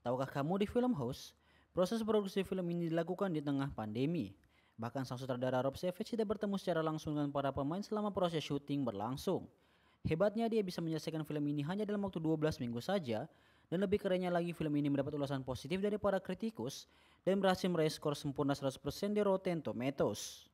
Tahukah kamu di film House, proses produksi film ini dilakukan di tengah pandemi. Bahkan sang sutradara Rob Savage tidak bertemu secara langsung dengan para pemain selama proses syuting berlangsung. Hebatnya dia bisa menyelesaikan film ini hanya dalam waktu 12 minggu saja dan lebih kerennya lagi film ini mendapat ulasan positif dari para kritikus dan berhasil meraih skor sempurna 100% di Rotten Tomatoes.